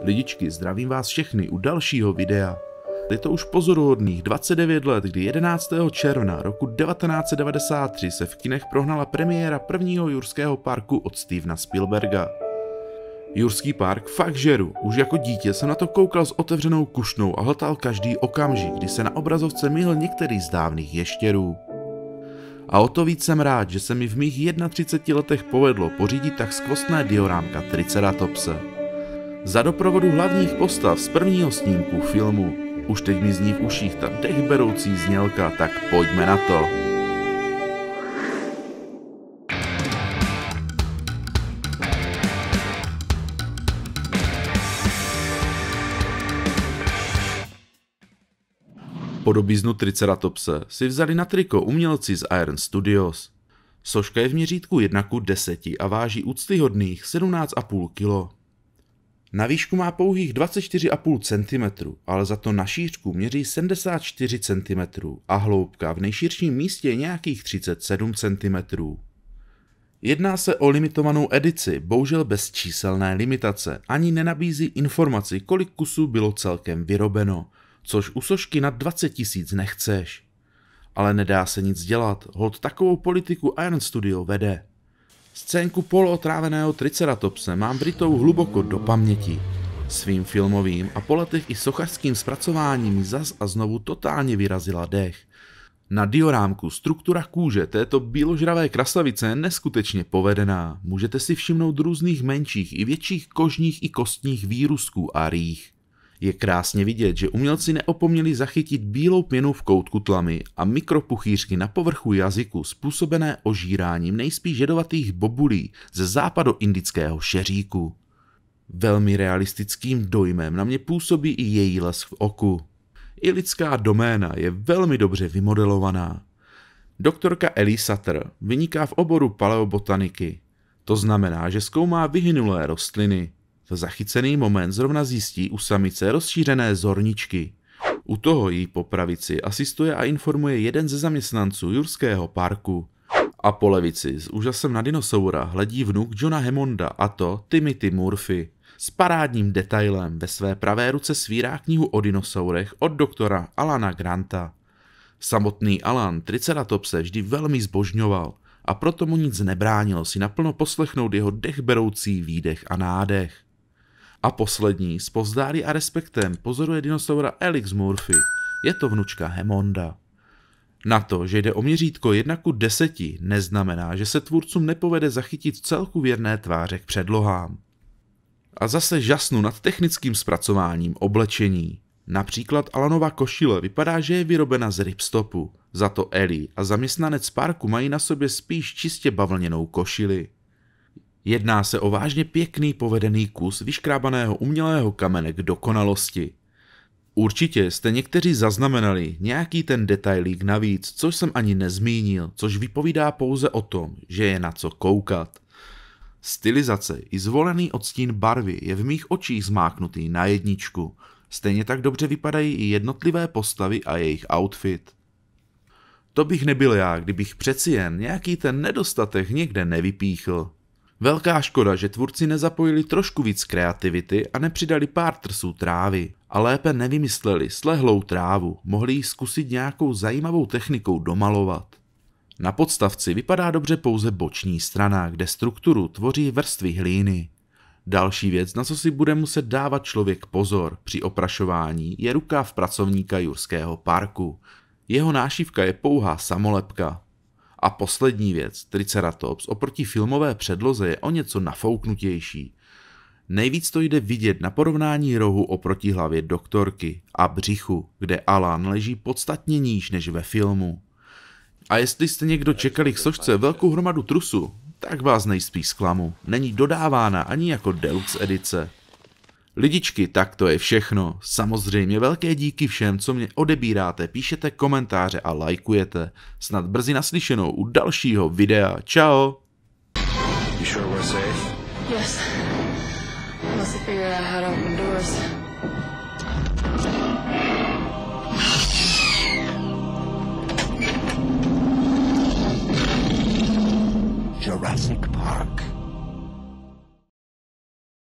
Lidičky, zdravím vás všechny u dalšího videa. Je to už pozoruhodných 29 let, kdy 11. června roku 1993 se v kinech prohnala premiéra prvního Jurského parku od Stevena Spielberga. Jurský park fakt žeru, už jako dítě jsem na to koukal s otevřenou kušnou a hltal každý okamžik, kdy se na obrazovce myhl některý z dávných ještěrů. A o to víc jsem rád, že se mi v mých 31 letech povedlo pořídit tak skvostné diorámka Triceratopse. Za doprovodu hlavních postav z prvního snímku filmu už teď mi zní v uších ta dechberoucí znělka, tak pojďme na to. Podobiznu Triceratopse si vzali na triko umělci z Iron Studios. Soška je v měřítku jednaku 10 a váží úctyhodných 17,5 kg. Na výšku má pouhých 24,5 cm, ale za to na šířku měří 74 cm a hloubka v nejširším místě je nějakých 37 cm. Jedná se o limitovanou edici, bohužel bez číselné limitace, ani nenabízí informaci, kolik kusů bylo celkem vyrobeno, což u sošky na 20 tisíc nechceš. Ale nedá se nic dělat, hod takovou politiku Iron Studio vede. Scénku polootráveného triceratopse mám Britou hluboko do paměti. Svým filmovým a po letech i sochařským zpracováním zas a znovu totálně vyrazila dech. Na diorámku struktura kůže této bíložravé krasavice je neskutečně povedená. Můžete si všimnout různých menších i větších kožních i kostních výrusků a rých. Je krásně vidět, že umělci neopomněli zachytit bílou pěnu v koutku tlamy a mikropuchýřky na povrchu jazyku způsobené ožíráním nejspíš jedovatých bobulí ze západoindického šeříku. Velmi realistickým dojmem na mě působí i její les v oku. I lidská doména je velmi dobře vymodelovaná. Doktorka Ellie Sutter vyniká v oboru paleobotaniky. To znamená, že zkoumá vyhynulé rostliny, v zachycený moment zrovna zjistí u samice rozšířené zorničky. U toho jí po pravici asistuje a informuje jeden ze zaměstnanců Jurského parku. A po levici s úžasem na dinosaura hledí vnuk Johna Hemonda a to Timothy Murphy. S parádním detailem ve své pravé ruce svírá knihu o dinosaurech od doktora Alana Granta. Samotný Alan Triceratopse vždy velmi zbožňoval a proto mu nic nebránilo si naplno poslechnout jeho dechberoucí výdech a nádech. A poslední, s pozdáry a respektem, pozoruje dinosaura Elix Murphy. Je to vnučka Hemonda. Na to, že jde o měřítko 1 ku 10, neznamená, že se tvůrcům nepovede zachytit celku věrné tváře k předlohám. A zase žasnu nad technickým zpracováním oblečení. Například Alanova košile vypadá, že je vyrobena z ripstopu, za to Ellie a zaměstnanec parku mají na sobě spíš čistě bavlněnou košili. Jedná se o vážně pěkný povedený kus vyškrábaného umělého kamene k dokonalosti. Určitě jste někteří zaznamenali nějaký ten detailík navíc, což jsem ani nezmínil, což vypovídá pouze o tom, že je na co koukat. Stylizace i zvolený odstín barvy je v mých očích zmáknutý na jedničku. Stejně tak dobře vypadají i jednotlivé postavy a jejich outfit. To bych nebyl já, kdybych přeci jen nějaký ten nedostatek někde nevypíchl. Velká škoda, že tvůrci nezapojili trošku víc kreativity a nepřidali pár trsů trávy. A lépe nevymysleli slehlou trávu, mohli ji zkusit nějakou zajímavou technikou domalovat. Na podstavci vypadá dobře pouze boční strana, kde strukturu tvoří vrstvy hlíny. Další věc, na co si bude muset dávat člověk pozor při oprašování, je rukáv pracovníka Jurského parku. Jeho nášivka je pouhá samolepka, a poslední věc, Triceratops, oproti filmové předloze je o něco nafouknutější. Nejvíc to jde vidět na porovnání rohu oproti hlavě doktorky a břichu, kde Alan leží podstatně níž než ve filmu. A jestli jste někdo čekali k sošce velkou hromadu trusu, tak vás nejspíš zklamu. Není dodávána ani jako deluxe edice. Lidičky, tak to je všechno. Samozřejmě velké díky všem, co mě odebíráte, píšete komentáře a lajkujete. Snad brzy naslyšenou u dalšího videa. Ciao. Jurassic Park.